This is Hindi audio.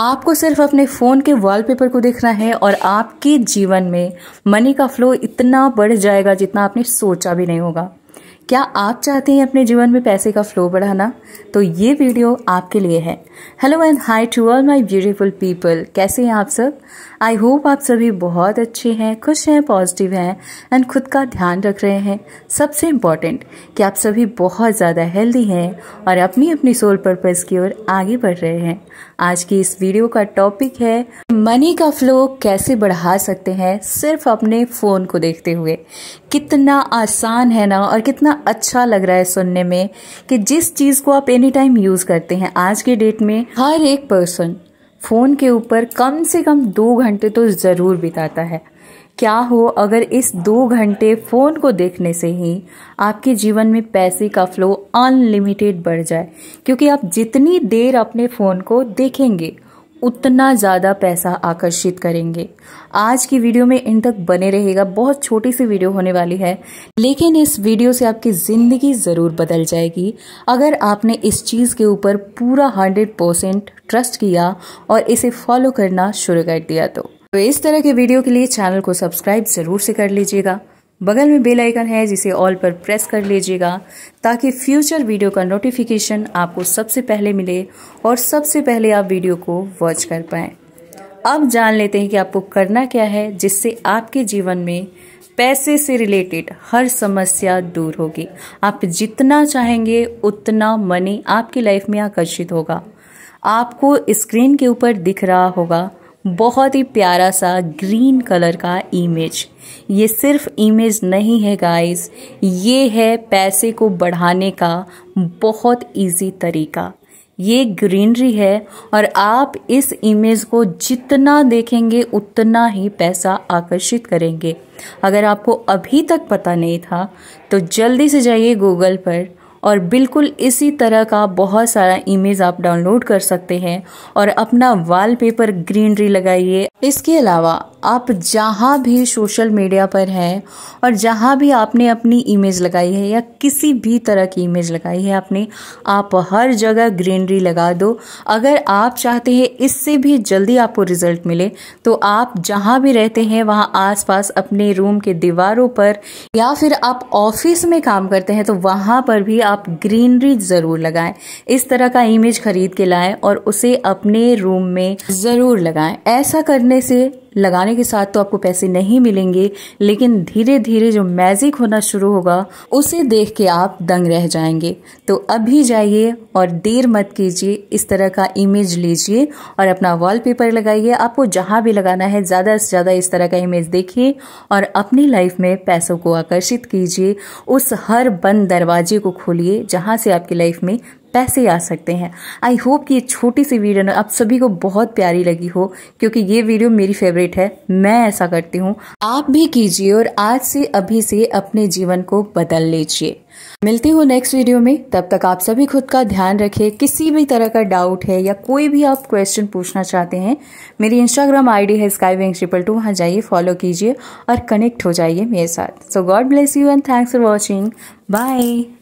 आपको सिर्फ अपने फ़ोन के वॉलपेपर को देखना है और आपके जीवन में मनी का फ्लो इतना बढ़ जाएगा जितना आपने सोचा भी नहीं होगा क्या आप चाहते हैं अपने जीवन में पैसे का फ्लो बढ़ाना तो ये वीडियो आपके लिए है hello and hi to all my beautiful people कैसे हैं आप सब आई होप आप सभी बहुत अच्छे हैं खुश हैं पॉजिटिव हैं एंड खुद का ध्यान रख रहे हैं सबसे इम्पॉर्टेंट कि आप सभी बहुत ज़्यादा हेल्दी हैं और अपनी अपनी सोल पर्पज़ की ओर आगे बढ़ रहे हैं आज की इस वीडियो का टॉपिक है मनी का फ्लो कैसे बढ़ा सकते हैं सिर्फ अपने फ़ोन को देखते हुए कितना आसान है ना और कितना कितना अच्छा लग रहा है सुनने में कि जिस चीज़ को आप एनी टाइम यूज़ करते हैं आज के डेट में हर एक पर्सन फ़ोन के ऊपर कम से कम दो घंटे तो ज़रूर बिताता है क्या हो अगर इस दो घंटे फ़ोन को देखने से ही आपके जीवन में पैसे का फ्लो अनलिमिटेड बढ़ जाए क्योंकि आप जितनी देर अपने फ़ोन को देखेंगे उतना ज़्यादा पैसा आकर्षित करेंगे आज की वीडियो में इन तक बने रहेगा बहुत छोटी सी वीडियो होने वाली है लेकिन इस वीडियो से आपकी ज़िंदगी ज़रूर बदल जाएगी अगर आपने इस चीज़ के ऊपर पूरा हंड्रेड परसेंट ट्रस्ट किया और इसे फॉलो करना शुरू कर दिया तो, तो इस तरह के वीडियो के लिए चैनल को सब्सक्राइब ज़रूर से कर लीजिएगा बगल में बेल आइकन है जिसे ऑल पर प्रेस कर लीजिएगा ताकि फ्यूचर वीडियो का नोटिफिकेशन आपको सबसे पहले मिले और सबसे पहले आप वीडियो को वॉच कर पाएं अब जान लेते हैं कि आपको करना क्या है जिससे आपके जीवन में पैसे से रिलेटेड हर समस्या दूर होगी आप जितना चाहेंगे उतना मनी आपकी लाइफ में आकर्षित होगा आपको स्क्रीन के ऊपर दिख रहा होगा बहुत ही प्यारा सा ग्रीन कलर का इमेज ये सिर्फ इमेज नहीं है गाइस ये है पैसे को बढ़ाने का बहुत इजी तरीका ये ग्रीनरी है और आप इस इमेज को जितना देखेंगे उतना ही पैसा आकर्षित करेंगे अगर आपको अभी तक पता नहीं था तो जल्दी से जाइए गूगल पर और बिल्कुल इसी तरह का बहुत सारा इमेज आप डाउनलोड कर सकते हैं और अपना वॉलपेपर ग्रीनरी लगाइए इसके अलावा आप जहाँ भी सोशल मीडिया पर हैं और जहाँ भी आपने अपनी इमेज लगाई है या किसी भी तरह की इमेज लगाई है आपने आप हर जगह ग्रीनरी लगा दो अगर आप चाहते हैं इससे भी जल्दी आपको रिजल्ट मिले तो आप जहाँ भी रहते हैं वहाँ आसपास अपने रूम के दीवारों पर या फिर आप ऑफिस में काम करते हैं तो वहाँ पर भी आप आप ग्रीनरी ज़रूर लगाएं इस तरह का इमेज खरीद के लाएं और उसे अपने रूम में ज़रूर लगाएं ऐसा करने से लगाने के साथ तो आपको पैसे नहीं मिलेंगे लेकिन धीरे धीरे जो मैजिक होना शुरू होगा उसे देख के आप दंग रह जाएंगे तो अभी जाइए और देर मत कीजिए इस तरह का इमेज लीजिए और अपना वॉलपेपर लगाइए आपको जहां भी लगाना है ज़्यादा से ज़्यादा इस तरह का इमेज देखिए और अपनी लाइफ में पैसों को आकर्षित कीजिए उस हर बंद दरवाजे को खोलिए जहां से आपकी लाइफ में पैसे आ सकते हैं आई होप कि ये छोटी सी वीडियो ना आप सभी को बहुत प्यारी लगी हो क्योंकि ये वीडियो मेरी फेवरेट है मैं ऐसा करती हूँ आप भी कीजिए और आज से अभी से अपने जीवन को बदल लीजिए मिलती हूँ नेक्स्ट वीडियो में तब तक आप सभी खुद का ध्यान रखें किसी भी तरह का डाउट है या कोई भी आप क्वेश्चन पूछना चाहते हैं मेरी इंस्टाग्राम आईडी है स्काई बैंक ट्रिपल टू वहाँ जाइए फॉलो कीजिए और कनेक्ट हो जाइए मेरे साथ so God bless you and thanks for watching bye